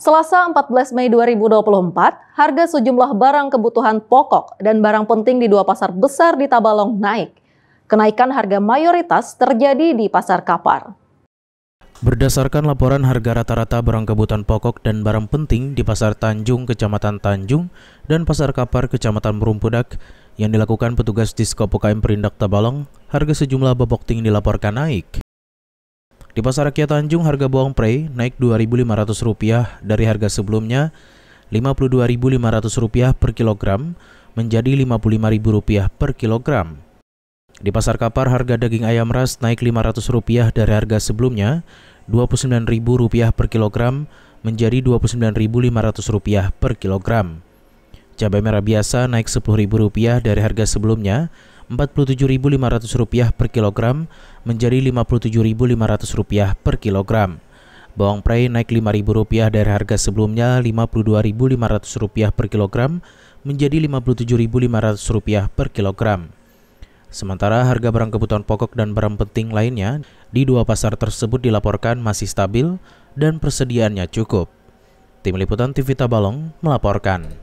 Selasa 14 Mei 2024, harga sejumlah barang kebutuhan pokok dan barang penting di dua pasar besar di Tabalong naik. Kenaikan harga mayoritas terjadi di pasar Kapar. Berdasarkan laporan harga rata-rata barang kebutuhan pokok dan barang penting di Pasar Tanjung, Kecamatan Tanjung, dan Pasar Kapar, Kecamatan Merumpudak, yang dilakukan petugas Disko KM Perindak Tabalong, harga sejumlah bobok tinggi dilaporkan naik. Di pasar Kia Tanjung harga bawang pre naik Rp2.500 dari harga sebelumnya Rp52.500 per kilogram menjadi Rp55.000 per kilogram. Di pasar Kapar harga daging ayam ras naik Rp500 dari harga sebelumnya Rp29.000 per kilogram menjadi Rp29.500 per kilogram. Cabai merah biasa naik Rp10.000 dari harga sebelumnya Rp47.500 per kilogram menjadi Rp57.500 per kilogram. Bawang prei naik Rp5.000 dari harga sebelumnya Rp52.500 per kilogram menjadi Rp57.500 per kilogram. Sementara harga barang kebutuhan pokok dan barang penting lainnya di dua pasar tersebut dilaporkan masih stabil dan persediaannya cukup. Tim Liputan TV Tabalong melaporkan.